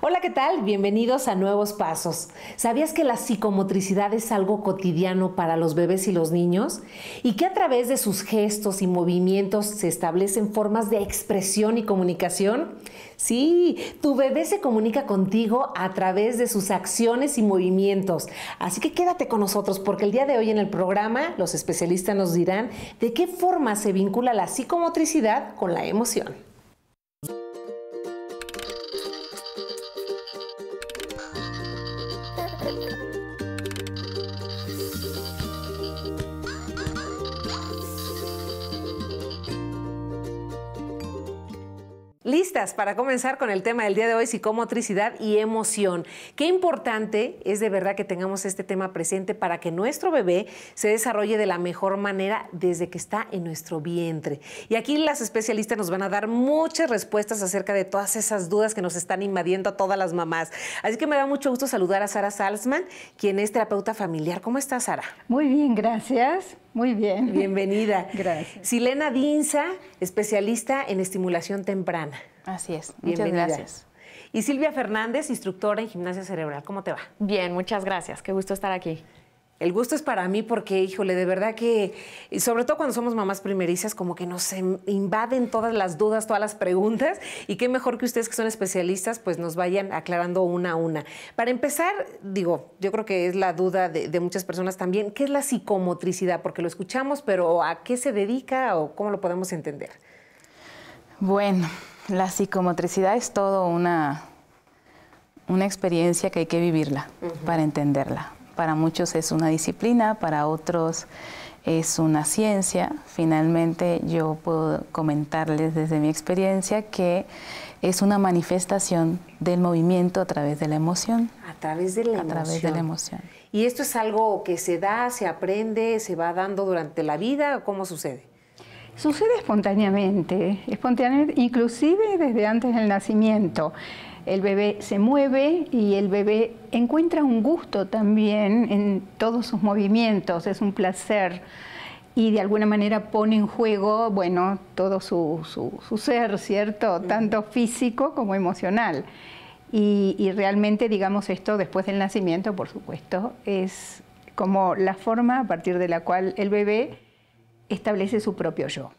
Hola, ¿qué tal? Bienvenidos a Nuevos Pasos. ¿Sabías que la psicomotricidad es algo cotidiano para los bebés y los niños? Y que a través de sus gestos y movimientos se establecen formas de expresión y comunicación? Sí, tu bebé se comunica contigo a través de sus acciones y movimientos. Así que quédate con nosotros porque el día de hoy en el programa los especialistas nos dirán de qué forma se vincula la psicomotricidad con la emoción. para comenzar con el tema del día de hoy, psicomotricidad y emoción. Qué importante es de verdad que tengamos este tema presente para que nuestro bebé se desarrolle de la mejor manera desde que está en nuestro vientre. Y aquí las especialistas nos van a dar muchas respuestas acerca de todas esas dudas que nos están invadiendo a todas las mamás. Así que me da mucho gusto saludar a Sara Salzman, quien es terapeuta familiar. ¿Cómo estás, Sara? Muy bien, gracias. Muy bien. Bienvenida. Gracias. Silena Dinza, especialista en estimulación temprana. Así es. Muchas gracias. Y Silvia Fernández, instructora en gimnasia cerebral. ¿Cómo te va? Bien, muchas gracias. Qué gusto estar aquí. El gusto es para mí porque, híjole, de verdad que, sobre todo cuando somos mamás primerizas, como que nos em, invaden todas las dudas, todas las preguntas, y qué mejor que ustedes que son especialistas, pues nos vayan aclarando una a una. Para empezar, digo, yo creo que es la duda de, muchas personas también, ¿qué es la psicomotricidad? Porque lo escuchamos, pero ¿a qué se dedica o cómo lo podemos entender? Bueno, la psicomotricidad es todo una, una experiencia que hay que vivirla para entenderla para muchos es una disciplina, para otros es una ciencia. Finalmente yo puedo comentarles desde mi experiencia que es una manifestación del movimiento a través de la emoción. A través de la a Través de la emoción. ¿Y esto es algo que se da, se aprende, se va dando durante la vida? ¿Cómo sucede? Sucede espontáneamente, espontáneamente, inclusive desde antes del nacimiento el bebé se mueve y el bebé encuentra un gusto también en todos sus movimientos, es un placer y de alguna manera pone en juego, bueno, todo su, ser, ¿cierto? Tanto físico como emocional. y, realmente, digamos, esto después del nacimiento, por supuesto, es como la forma a partir de la cual el bebé establece su propio yo.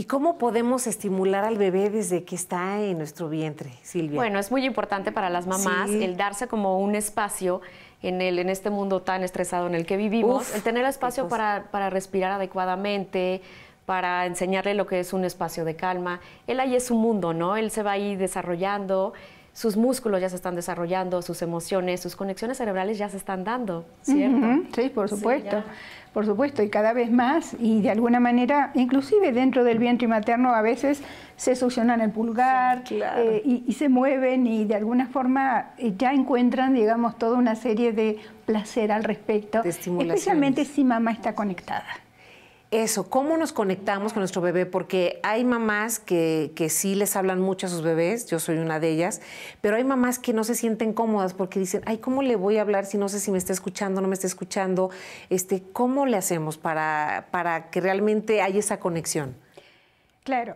¿Y cómo podemos estimular al bebé desde que está en nuestro vientre, Silvia? Bueno, es muy importante para las mamás el darse como un espacio en, el, en este mundo tan estresado en el que vivimos, el tener espacio para, respirar adecuadamente, para enseñarle lo que es un espacio de calma. Él ahí es su mundo, ¿no? Él se va ahí desarrollando sus músculos ya se están desarrollando, sus emociones, sus conexiones cerebrales ya se están dando, ¿cierto? Sí, por supuesto por supuesto, y cada vez más, y de alguna manera, inclusive dentro del vientre materno a veces se succionan el pulgar eh, y, y, se mueven y de alguna forma eh, ya encuentran, digamos, toda una serie de placer al respecto, especialmente si mamá está conectada eso, cómo nos conectamos con nuestro bebé, porque hay mamás que, sí les hablan mucho a sus bebés, yo soy una de ellas, pero hay mamás que no se sienten cómodas porque dicen, ay, ¿cómo le voy a hablar si no sé si me está escuchando, no me está escuchando? Este, ¿Cómo le hacemos para, para que realmente haya esa conexión? Claro,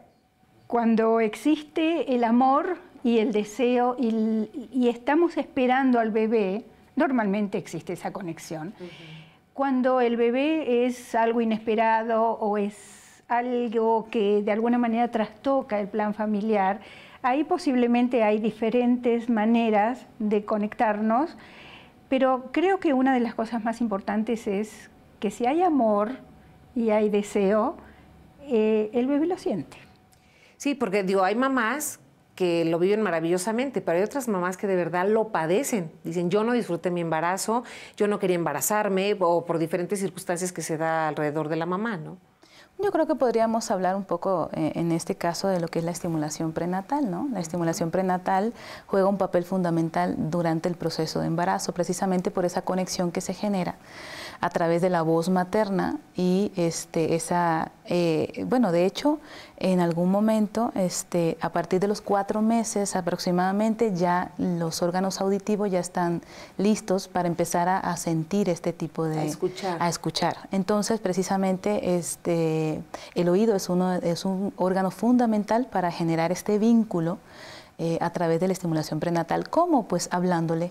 cuando existe el amor y el deseo y, estamos esperando al bebé, normalmente existe esa conexión cuando el bebé es algo inesperado o es algo que de alguna manera trastoca el plan familiar, ahí posiblemente hay diferentes maneras de conectarnos, pero creo que una de las cosas más importantes es que si hay amor y hay deseo, eh, el bebé lo siente. Sí, porque digo, hay mamás que lo viven maravillosamente, pero hay otras mamás que de verdad lo padecen. Dicen, yo no disfruté mi embarazo, yo no quería embarazarme, o por diferentes circunstancias que se da alrededor de la mamá, ¿no? Yo creo que podríamos hablar un poco eh, en este caso de lo que es la estimulación prenatal, ¿no? La estimulación prenatal juega un papel fundamental durante el proceso de embarazo, precisamente por esa conexión que se genera a través de la voz materna y este, esa, eh, bueno, de hecho, en algún momento, este, a partir de los cuatro meses aproximadamente, ya los órganos auditivos ya están listos para empezar a, sentir este tipo de... A escuchar. A escuchar. Entonces, precisamente, este, el oído es, uno, es un órgano fundamental para generar este vínculo eh, a través de la estimulación prenatal. ¿Cómo? Pues hablándole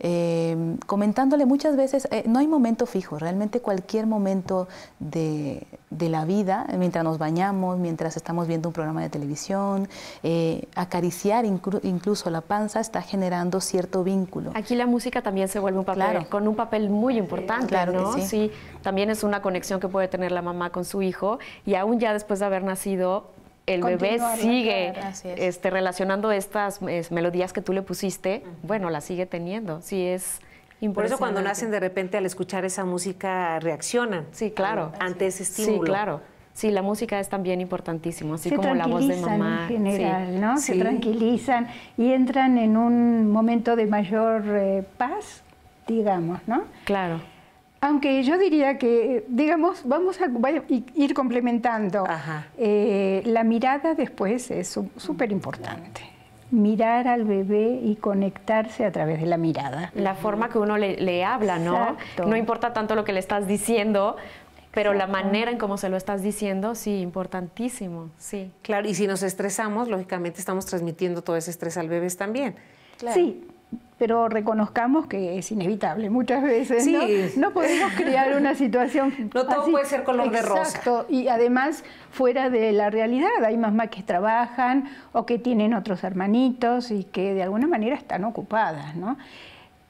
Em, comentándole muchas veces, eh, no hay momento fijo, realmente cualquier momento de, la vida, mientras nos bañamos, mientras estamos viendo un programa de televisión, eh, acariciar incluso la panza está generando cierto vínculo. Aquí la música también se vuelve un papel, con un papel muy importante, también es una conexión que puede tener la mamá con su hijo y aún ya después de haber nacido el bebé sigue este, relacionando estas eh, melodías que tú le pusiste, bueno, la sigue teniendo. Sí, es Por eso cuando nacen de repente al escuchar esa música reaccionan. Sí, claro. ante ese estímulo. Sí, claro. Sí, la música es también importantísimo, así como la voz de mamá. general, ¿no? Se tranquilizan y entran en un momento de mayor eh, paz, digamos, ¿no? Claro. Aunque yo diría que, digamos, vamos a ir complementando. Eh, la mirada después es súper importante. Mirar al bebé y conectarse a través de la mirada. La forma que uno le, habla, ¿no? No importa tanto lo que le estás diciendo, pero la manera en cómo se lo estás diciendo, sí, importantísimo, sí. Claro, y si nos estresamos, lógicamente estamos transmitiendo todo ese estrés al bebé también. Claro. Sí, pero reconozcamos que es inevitable muchas veces. ¿no? podemos crear una situación. no todo puede ser color de rosa. Exacto, y además fuera de la realidad. Hay mamás que trabajan o que tienen otros hermanitos y que de alguna manera están ocupadas. ¿no?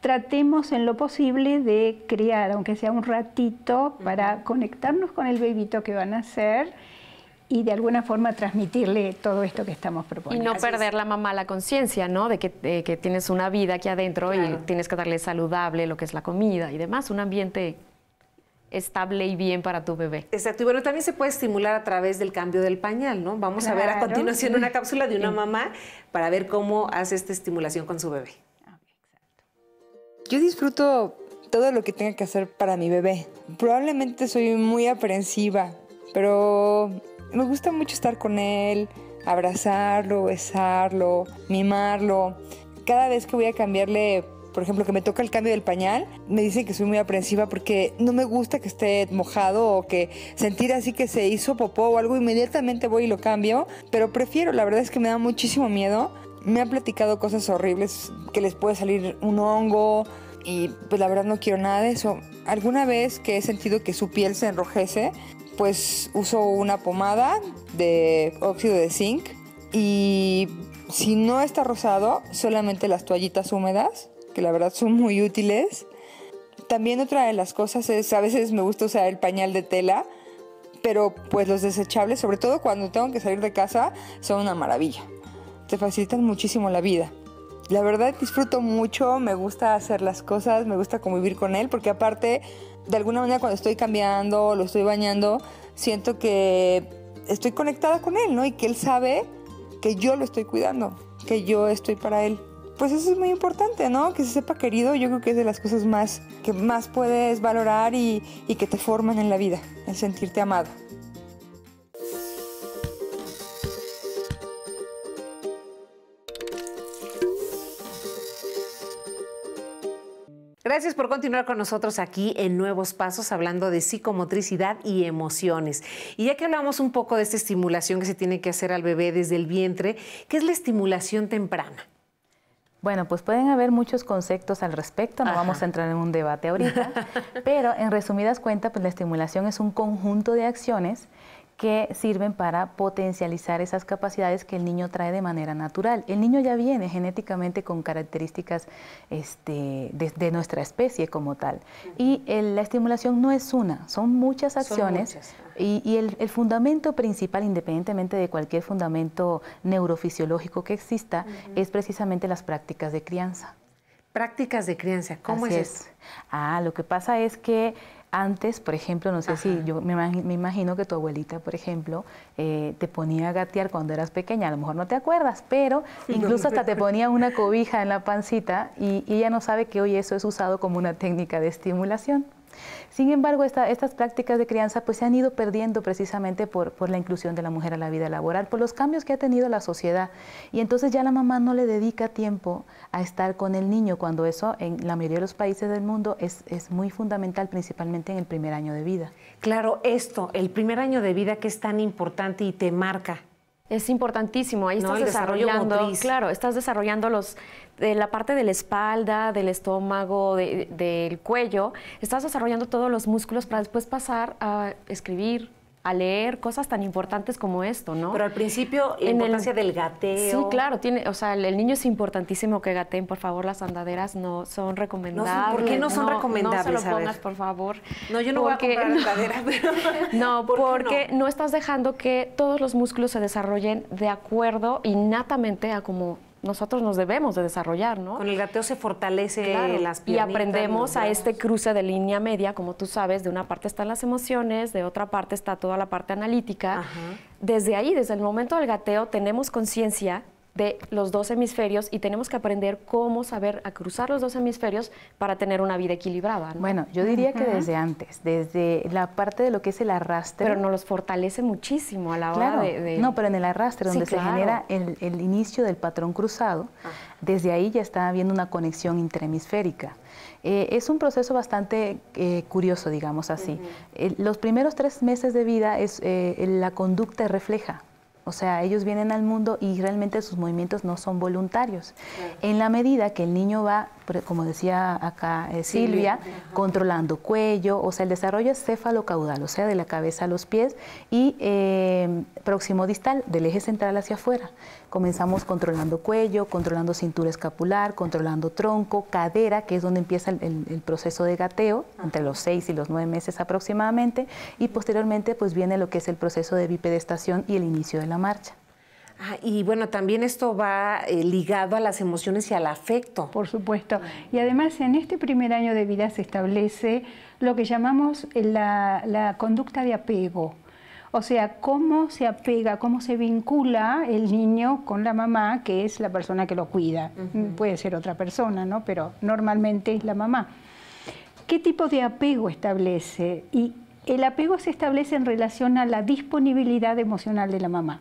Tratemos en lo posible de crear, aunque sea un ratito, para conectarnos con el bebito que van a ser y de alguna forma transmitirle todo esto que estamos proponiendo. Y no perder la mamá la conciencia, ¿no? De que, que, tienes una vida aquí adentro y tienes que darle saludable lo que es la comida y demás, un ambiente estable y bien para tu bebé. Exacto. Y bueno, también se puede estimular a través del cambio del pañal, ¿no? Vamos a ver a continuación una cápsula de una mamá para ver cómo hace esta estimulación con su bebé. Ah, Yo disfruto todo lo que tenga que hacer para mi bebé. Probablemente soy muy aprensiva, pero me gusta mucho estar con él, abrazarlo, besarlo, mimarlo. Cada vez que voy a cambiarle, por ejemplo, que me toca el cambio del pañal, me dicen que soy muy aprensiva porque no me gusta que esté mojado o que sentir así que se hizo popó o algo, inmediatamente voy y lo cambio, pero prefiero, la verdad es que me da muchísimo miedo. Me han platicado cosas horribles, que les puede salir un hongo y pues la verdad no quiero nada de eso. Alguna vez que he sentido que su piel se enrojece, pues uso una pomada de óxido de zinc y si no está rosado, solamente las toallitas húmedas, que la verdad son muy útiles. También otra de las cosas es, a veces me gusta usar el pañal de tela, pero pues los desechables, sobre todo cuando tengo que salir de casa, son una maravilla. Te facilitan muchísimo la vida. La verdad disfruto mucho, me gusta hacer las cosas, me gusta convivir con él, porque aparte de alguna manera cuando estoy cambiando, lo estoy bañando, siento que estoy conectada con él, ¿no? Y que él sabe que yo lo estoy cuidando, que yo estoy para él. Pues eso es muy importante, ¿no? Que se sepa querido, yo creo que es de las cosas más que más puedes valorar y, y que te forman en la vida, el sentirte amado. Gracias por continuar con nosotros aquí en Nuevos Pasos hablando de psicomotricidad y emociones. Y ya que hablamos un poco de esta estimulación que se tiene que hacer al bebé desde el vientre, ¿qué es la estimulación temprana? Bueno, pues pueden haber muchos conceptos al respecto, no vamos a entrar en un debate ahorita, pero en resumidas cuentas, pues la estimulación es un conjunto de acciones que sirven para potencializar esas capacidades que el niño trae de manera natural. El niño ya viene genéticamente con características este, de, nuestra especie como tal. Y la estimulación no es una, son muchas acciones. Y, el, fundamento principal, independientemente de cualquier fundamento neurofisiológico que exista, es precisamente las prácticas de crianza. Prácticas de crianza, ¿cómo es, Ah, lo que pasa es que antes, por ejemplo, no sé si yo me, imagino que tu abuelita, por ejemplo, eh, te ponía a gatear cuando eras pequeña, a lo mejor no te acuerdas, pero incluso hasta te ponía una cobija en la pancita y ella no sabe que hoy eso es usado como una técnica de estimulación. Sin embargo, estas prácticas de crianza pues, se han ido perdiendo precisamente por, la inclusión de la mujer a la vida laboral, por los cambios que ha tenido la sociedad. Y entonces ya la mamá no le dedica tiempo a estar con el niño, cuando eso en la mayoría de los países del mundo es, es muy fundamental, principalmente en el primer año de vida. Claro, esto, el primer año de vida que es tan importante y te marca es importantísimo, ahí estás desarrollando, claro, estás desarrollando los de la parte de la espalda, del estómago, del cuello, estás desarrollando todos los músculos para después pasar a escribir, a leer cosas tan importantes como esto, ¿no? Pero al principio, la importancia del gateo. Sí, claro, tiene, o sea, el, niño es importantísimo que gaten por favor, las andaderas no son recomendables. No, ¿Por qué no son recomendables? No se lo pongas, por favor. No, yo no porque, voy a No, porque no estás dejando que todos los músculos se desarrollen de acuerdo innatamente a como nosotros nos debemos de desarrollar, ¿no? Con el gateo se fortalece las piernas. Y aprendemos a este cruce de línea media, como tú sabes, de una parte están las emociones, de otra parte está toda la parte analítica. Desde ahí, desde el momento del gateo, tenemos conciencia de los dos hemisferios y tenemos que aprender cómo saber a cruzar los dos hemisferios para tener una vida equilibrada. Bueno, yo diría que desde antes, desde la parte de lo que es el arrastre. Pero nos los fortalece muchísimo a la hora de, No, pero en el arrastre, donde se genera el, inicio del patrón cruzado, ah. desde ahí ya está habiendo una conexión interhemisférica. Eh, es un proceso bastante eh, curioso, digamos así. los primeros tres meses de vida es eh, la conducta refleja o sea, ellos vienen al mundo y realmente sus movimientos no son voluntarios. En la medida que el niño va, e, como decía acá eh, Silvia, controlando cuello, o sea, el desarrollo es cefalocaudal, o sea, de la cabeza a los pies y eh, próximo distal, del eje central hacia afuera. Comenzamos controlando cuello, controlando cintura escapular, controlando tronco, cadera, que es donde empieza el, proceso de gateo, entre los seis y los nueve meses aproximadamente, y posteriormente pues viene lo que es el proceso de bipedestación y el inicio de la marcha. Ah, y bueno, también esto va eh, ligado a las emociones y al afecto. Por supuesto. Y además en este primer año de vida se establece lo que llamamos eh, la conducta de apego o sea, cómo se apega, cómo se vincula el niño con la mamá, que es la persona que lo cuida. Puede ser otra persona, ¿no? Pero normalmente es la mamá. ¿Qué tipo de apego establece? Y el apego se establece en relación a la disponibilidad emocional de la mamá.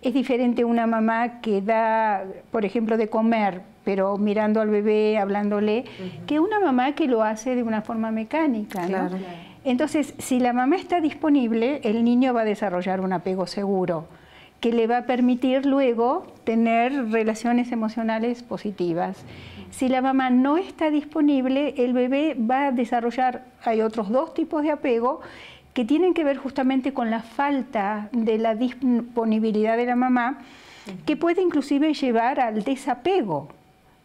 Es diferente una mamá que da, por ejemplo, de comer, pero mirando al bebé, hablándole, que una mamá que lo hace de una forma mecánica. ¿no? Entonces, si la mamá está disponible, el niño va a desarrollar un apego seguro que le va a permitir luego tener relaciones emocionales positivas. Si la mamá no está disponible, el bebé va a desarrollar, hay otros dos tipos de apego que tienen que ver justamente con la falta de la disponibilidad de la mamá, que puede inclusive llevar al desapego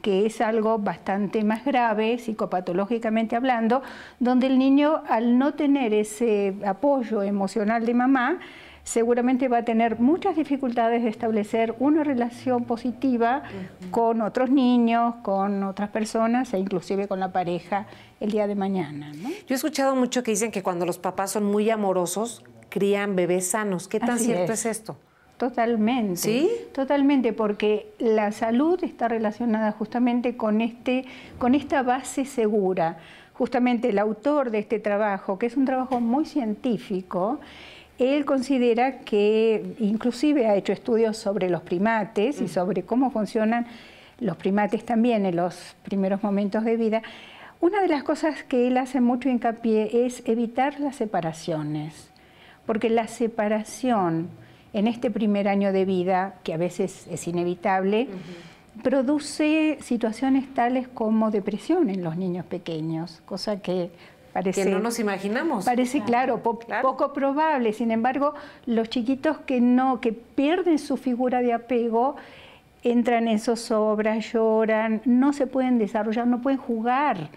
que es algo bastante más grave, psicopatológicamente hablando, donde el niño al no tener ese apoyo emocional de mamá, seguramente va a tener muchas dificultades de establecer una relación positiva con otros niños, con otras personas e inclusive con la pareja el día de mañana. Yo he escuchado mucho que dicen que cuando los papás son muy amorosos, crían bebés sanos. ¿Qué tan cierto es esto? Totalmente. ¿Sí? Totalmente, porque la salud está relacionada justamente con, este, con esta base segura. Justamente el autor de este trabajo, que es un trabajo muy científico, él considera que inclusive ha hecho estudios sobre los primates y mm. sobre cómo funcionan los primates también en los primeros momentos de vida. Una de las cosas que él hace mucho hincapié es evitar las separaciones, porque la separación en este primer año de vida, que a veces es inevitable, produce situaciones tales como depresión en los niños pequeños, cosa que Parece, que no nos imaginamos. Parece claro, poco probable. Sin embargo, los chiquitos que no, que pierden su figura de apego, entran en obras, lloran, no se pueden desarrollar, no pueden jugar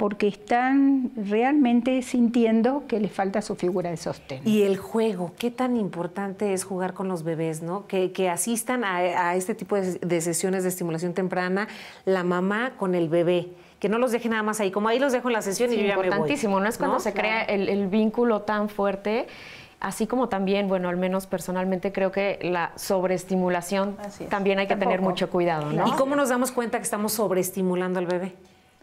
porque están realmente sintiendo que les falta su figura de sostén. Y el juego, qué tan importante es jugar con los bebés, ¿no? Que, asistan a, este tipo de, sesiones de estimulación temprana, la mamá con el bebé que no los deje nada más ahí, como ahí los dejo en la sesión y ya importantísimo, ¿no? Es cuando se crea el, vínculo tan fuerte, así como también, bueno, al menos personalmente creo que la sobreestimulación también hay que tener mucho cuidado, ¿no? ¿Y cómo nos damos cuenta que estamos sobreestimulando al bebé?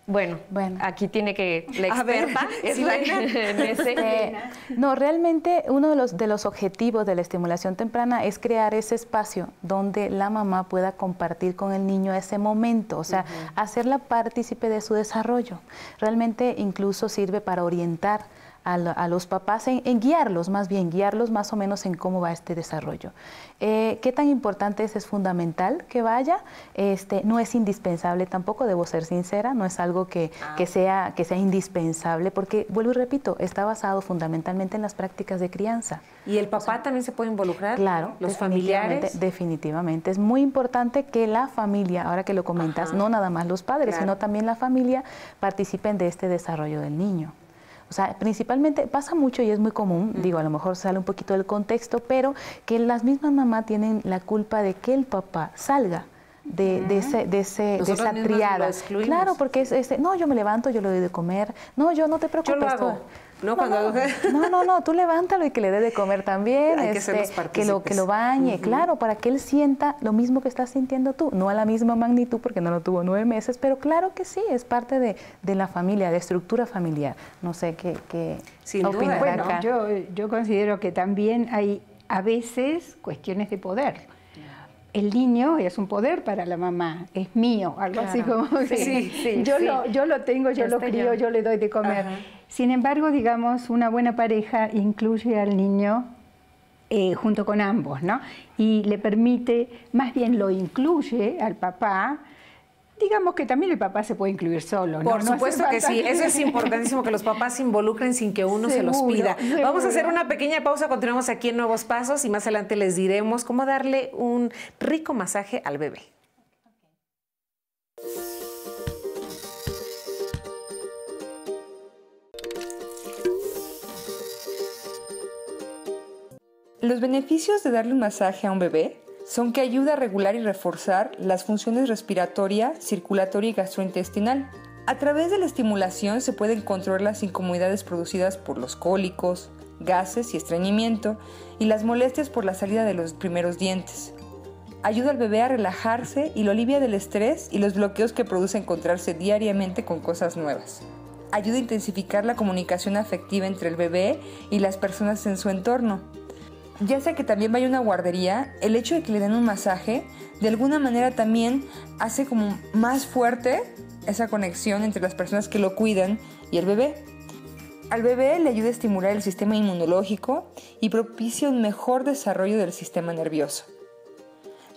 Bueno, aquí tiene que la experta ver, es la este, no, realmente uno de los, de los objetivos de la estimulación temprana es crear ese espacio donde la mamá pueda compartir con el niño ese momento, o sea, hacerla partícipe de su desarrollo. Realmente incluso sirve para orientar a, los papás, en, guiarlos más bien, guiarlos más o menos en cómo va este desarrollo. Eh, ¿Qué tan importante es? Es fundamental que vaya. Este, no es indispensable tampoco, debo ser sincera, no es algo que, ah. sea, que sea indispensable, porque vuelvo y repito, está basado fundamentalmente en las prácticas de crianza. ¿Y el papá también se puede involucrar? Claro. ¿Los familiares? Definitivamente. Es muy importante que la familia, ahora que lo comentas, no nada más los padres, sino también la familia participen de este desarrollo del niño. O sea, principalmente pasa mucho y es muy común, digo, a lo mejor sale un poquito del contexto, pero que las mismas mamás tienen la culpa de que el papá salga. De, ese, de, esa triada. claro, porque es, este no, yo me levanto, yo le doy de comer, no, yo no te preocupes. ¿no? no no, tú levántalo y que le dé de comer también, este, que, lo, que lo bañe, claro, para que él sienta lo mismo que estás sintiendo tú, no a la misma magnitud porque no lo tuvo nueve meses, pero claro que sí, es parte de, la familia, de estructura familiar. No sé qué... qué bueno, Yo, considero que también hay a veces cuestiones de poder el niño es un poder para la mamá, es mío, algo así como sí, yo, Lo, yo lo tengo, yo lo crío, yo le doy de comer. Sin embargo, digamos, una buena pareja incluye al niño eh, junto con ambos, ¿no? Y le permite, más bien lo incluye al papá, Digamos que también el papá se puede incluir solo, ¿no? Por supuesto que sí, eso es importantísimo, que los papás se involucren sin que uno se los pida. Vamos a hacer una pequeña pausa, continuamos aquí en Nuevos Pasos y más adelante les diremos cómo darle un rico masaje al bebé. Los beneficios de darle un masaje a un bebé son que ayuda a regular y reforzar las funciones respiratoria, circulatoria y gastrointestinal. A través de la estimulación se pueden controlar las incomodidades producidas por los cólicos, gases y estreñimiento y las molestias por la salida de los primeros dientes. Ayuda al bebé a relajarse y lo alivia del estrés y los bloqueos que produce encontrarse diariamente con cosas nuevas. Ayuda a intensificar la comunicación afectiva entre el bebé y las personas en su entorno ya sea que también vaya a una guardería, el hecho de que le den un masaje, de alguna manera también hace como más fuerte esa conexión entre las personas que lo cuidan y el bebé. Al bebé le ayuda a estimular el sistema inmunológico y propicia un mejor desarrollo del sistema nervioso.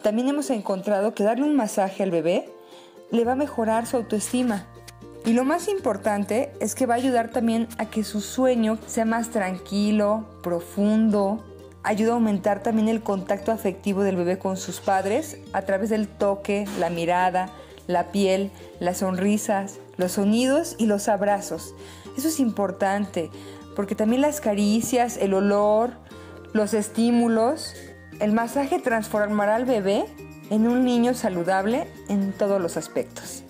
También hemos encontrado que darle un masaje al bebé le va a mejorar su autoestima. Y lo más importante es que va a ayudar también a que su sueño sea más tranquilo, profundo, ayuda a aumentar también el contacto afectivo del bebé con sus padres a través del toque, la mirada, la piel, las sonrisas, los sonidos y los abrazos. Eso es importante porque también las caricias, el olor, los estímulos, el masaje transformará al bebé en un niño saludable en todos los aspectos.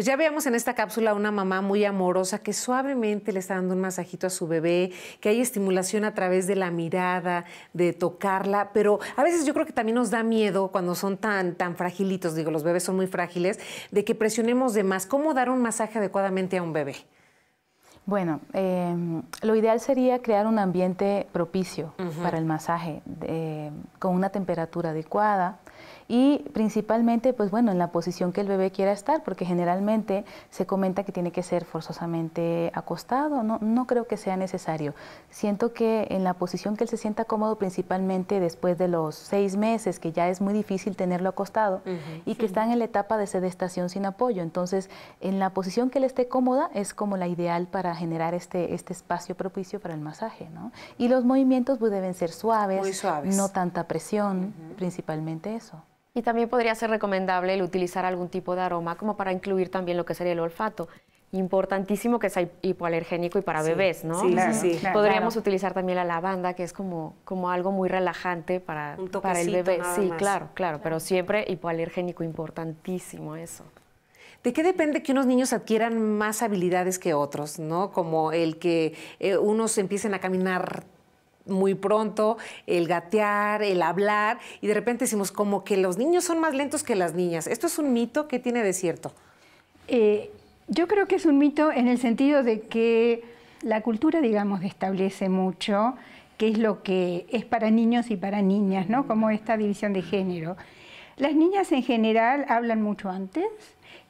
Pues ya veíamos en esta cápsula a una mamá muy amorosa que suavemente le está dando un masajito a su bebé, que hay estimulación a través de la mirada, de tocarla, pero a veces yo creo que también nos da miedo cuando son tan, tan fragilitos, digo, los bebés son muy frágiles, de que presionemos de más. ¿Cómo dar un masaje adecuadamente a un bebé? Bueno, em, lo ideal sería crear un ambiente propicio para el masaje, con una temperatura adecuada, y principalmente, pues bueno, en la posición que el bebé quiera estar, porque generalmente se comenta que tiene que ser forzosamente acostado, no, no creo que sea necesario. Siento que en la posición que él se sienta cómodo, principalmente después de los seis meses, que ya es muy difícil tenerlo acostado, y que está están en la etapa de sedestación sin apoyo. Entonces, en la posición que él esté cómoda es como la ideal para generar este, este espacio propicio para el masaje, ¿no? Y los movimientos pues, deben ser suaves, no tanta presión, principalmente eso. Y también podría ser recomendable el utilizar algún tipo de aroma como para incluir también lo que sería el olfato. Importantísimo que sea hipoalergénico y para bebés, ¿no? Sí, sí, Podríamos utilizar también la lavanda, que es como, como algo muy relajante para, el bebé. sí, claro, claro, pero siempre hipoalergénico, importantísimo eso. ¿De qué depende que unos niños adquieran más habilidades que otros, no? Como el que eh, unos empiecen a caminar muy pronto, el gatear, el hablar, y de repente decimos como que los niños son más lentos que las niñas. ¿Esto es un mito? que tiene de cierto? Eh, yo creo que es un mito en el sentido de que la cultura, digamos, establece mucho qué es lo que es para niños y para niñas, ¿no? Como esta división de género. Las niñas en general hablan mucho antes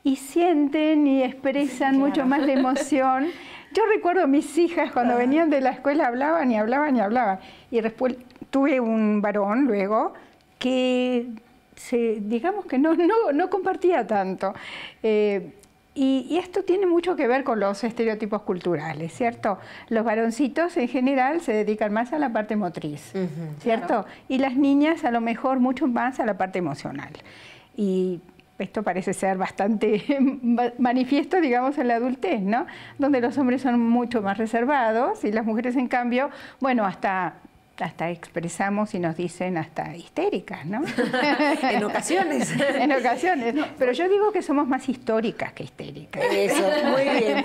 y sienten y expresan mucho más la emoción Yo recuerdo mis hijas cuando venían de la escuela hablaban y hablaban y hablaban. Y después tuve un varón luego que, se, digamos que no, no, compartía tanto. Eh, y, esto tiene mucho que ver con los estereotipos culturales, ¿cierto? Los varoncitos en general se dedican más a la parte motriz, ¿cierto? Y las niñas a lo mejor mucho más a la parte emocional. Y esto parece ser bastante manifiesto, digamos, en la adultez, ¿no? Donde los hombres son mucho más reservados y las mujeres, en cambio, bueno, hasta hasta expresamos y nos dicen hasta histéricas, ¿no? en ocasiones. en ocasiones. Pero yo digo que somos más históricas que histéricas. Eso, muy bien.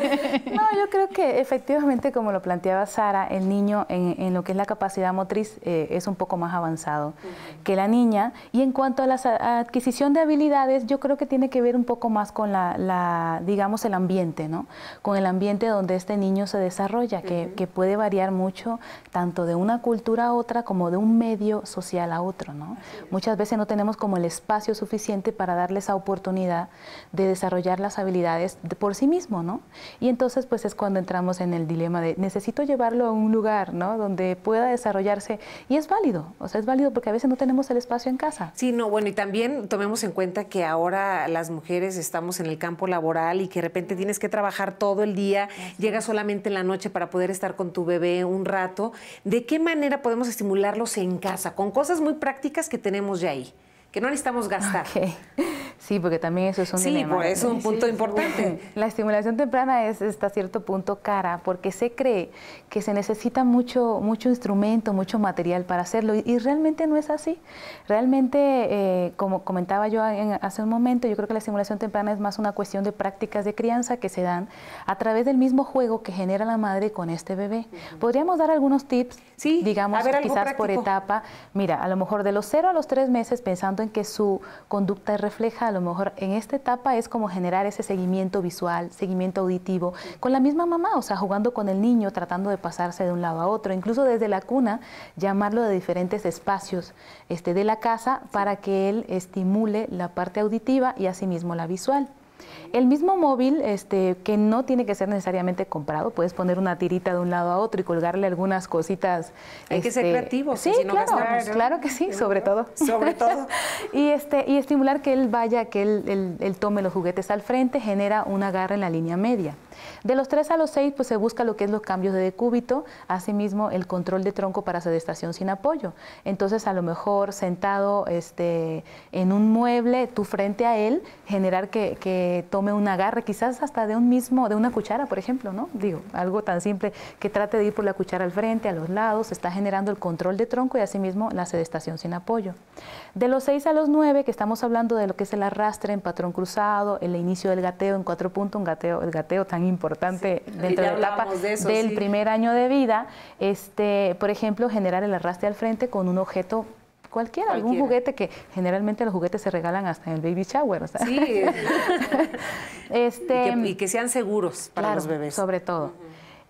No, yo creo que efectivamente, como lo planteaba Sara, el niño en, lo que es la capacidad motriz eh, es un poco más avanzado que la niña. Y en cuanto a la adquisición de habilidades, yo creo que tiene que ver un poco más con la, digamos, el ambiente, ¿no? Con el ambiente donde este niño se desarrolla, que puede variar mucho tanto de una cultura otra, como de un medio social a otro. ¿no? Muchas veces no tenemos como el espacio suficiente para darle esa oportunidad de desarrollar las habilidades por sí mismo. ¿no? Y entonces pues es cuando entramos en el dilema de necesito llevarlo a un lugar ¿no? donde pueda desarrollarse y es válido, o sea, es válido porque a veces no tenemos el espacio en casa. Sí, no, bueno, y también tomemos en cuenta que ahora las mujeres estamos en el campo laboral y que de repente tienes que trabajar todo el día, llega solamente en la noche para poder estar con tu bebé un rato. ¿De qué manera podemos podemos estimularlos en casa, con cosas muy prácticas que tenemos ya ahí, que no necesitamos gastar. Sí, porque también eso es un sí, Por eso es un punto importante. La estimulación temprana es hasta cierto punto cara, porque se cree que se necesita mucho, mucho instrumento, mucho material para hacerlo, y, realmente no es así. Realmente, eh, como comentaba yo hace un momento, yo creo que la estimulación temprana es más una cuestión de prácticas de crianza que se dan a través del mismo juego que genera la madre con este bebé. ¿Podríamos dar algunos tips? Sí, digamos, ver, quizás por etapa. Mira, a lo mejor de los cero a los tres meses, pensando en que su conducta es refleja lo mejor en esta etapa es como generar ese seguimiento visual, seguimiento auditivo, con la misma mamá, o sea, jugando con el niño, tratando de pasarse de un lado a otro, incluso desde la cuna, llamarlo de diferentes espacios este, de la casa para que él estimule la parte auditiva y asimismo la visual. El mismo móvil, este, que no tiene que ser necesariamente comprado, puedes poner una tirita de un lado a otro y colgarle algunas cositas. Hay que ser este, creativo. Sí, claro, pues, claro que sí, sobre todo. Sobre todo. y, este, y estimular que él vaya, que él, él tome los juguetes al frente, genera un agarre en la línea media. De los 3 a los 6, pues se busca lo que es los cambios de decúbito, asimismo el control de tronco para sedestación sin apoyo. Entonces, a lo mejor sentado este, en un mueble, tu frente a él, generar que, que tome un agarre, quizás hasta de un mismo, de una cuchara, por ejemplo, ¿no? Digo, algo tan simple, que trate de ir por la cuchara al frente, a los lados, está generando el control de tronco y asimismo la sedestación sin apoyo. De los 6 a los 9, que estamos hablando de lo que es el arrastre en patrón cruzado, el inicio del gateo en cuatro puntos, un gateo, el gateo tan importante dentro de la etapa del primer año de vida, este, por ejemplo, generar el arrastre al frente con un objeto Cualquiera, algún juguete que generalmente los juguetes se regalan hasta en el baby shower. O sea. Sí. este, y que, sean seguros para los bebés. Sobre todo.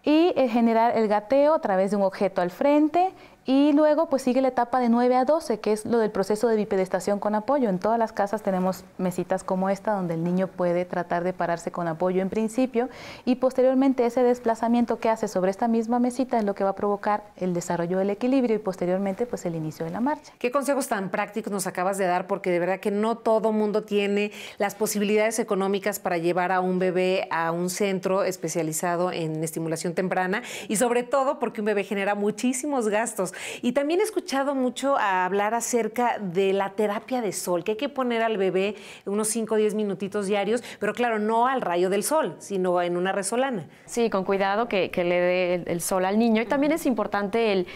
Y eh, generar el gateo a través de un objeto al frente y luego pues sigue la etapa de 9 a 12, que es lo del proceso de bipedestación con apoyo. En todas las casas tenemos mesitas como esta, donde el niño puede tratar de pararse con apoyo en principio y posteriormente ese desplazamiento que hace sobre esta misma mesita es lo que va a provocar el desarrollo del equilibrio y posteriormente pues el inicio de la marcha. ¿Qué consejos tan prácticos nos acabas de dar? Porque de verdad que no todo mundo tiene las posibilidades económicas para llevar a un bebé a un centro especializado en estimulación temprana y sobre todo porque un bebé genera muchísimos gastos. Y también he escuchado mucho hablar acerca de la terapia de sol, que hay que poner al bebé unos 5 o 10 minutitos diarios, pero claro, no al rayo del sol, sino en una resolana. Sí, con cuidado que, le dé el sol al niño. Y también es importante el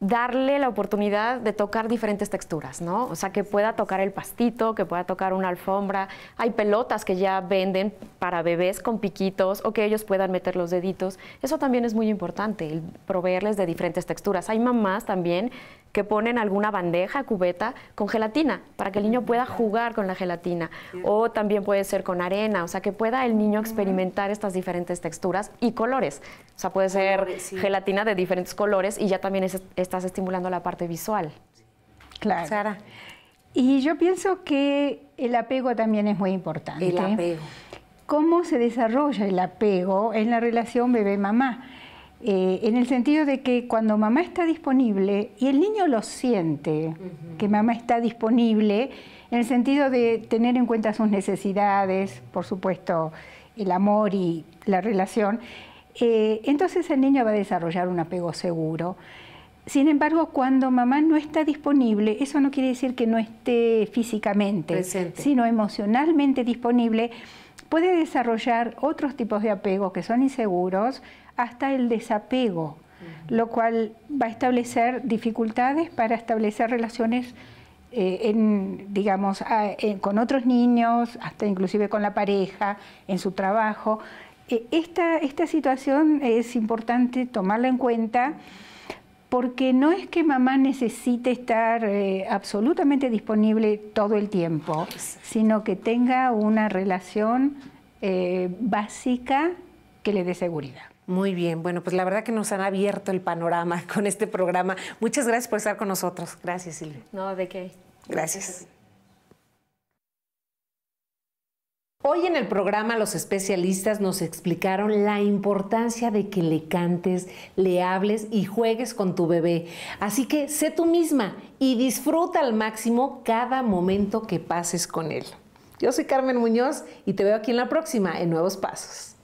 darle la oportunidad de tocar diferentes texturas, ¿no? O sea, que pueda tocar el pastito, que pueda tocar una alfombra. Hay pelotas que ya venden para bebés con piquitos o que ellos puedan meter los deditos. Eso también es muy importante, el proveerles de diferentes texturas. Hay mamás también que ponen alguna bandeja, cubeta con gelatina, para que el niño pueda jugar con la gelatina. O también puede ser con arena, o sea, que pueda el niño experimentar estas diferentes texturas y colores. O sea, puede ser gelatina de diferentes colores y ya también es, estás estimulando la parte visual. Claro. Sara. Y yo pienso que el apego también es muy importante. El apego. ¿Cómo se desarrolla el apego en la relación bebé-mamá? Eh, en el sentido de que cuando mamá está disponible y el niño lo siente, que mamá está disponible, en el sentido de tener en cuenta sus necesidades, por supuesto, el amor y la relación, eh, entonces el niño va a desarrollar un apego seguro. Sin embargo, cuando mamá no está disponible, eso no quiere decir que no esté físicamente, sino emocionalmente disponible, puede desarrollar otros tipos de apego que son inseguros, hasta el desapego, lo cual va a establecer dificultades para establecer relaciones eh, en, digamos, con otros niños, hasta inclusive con la pareja, en su trabajo. Eh, esta, esta situación es importante tomarla en cuenta porque no es que mamá necesite estar eh, absolutamente disponible todo el tiempo, sino que tenga una relación eh, básica que le dé seguridad. Muy bien, bueno, pues la verdad que nos han abierto el panorama con este programa. Muchas gracias por estar con nosotros. Gracias, Silvia. No, de qué. gracias. Hoy en el programa los especialistas nos explicaron la importancia de que le cantes, le hables y juegues con tu bebé. Así que sé tú misma y disfruta al máximo cada momento que pases con él. Yo soy Carmen Muñoz y te veo aquí en la próxima en Nuevos Pasos.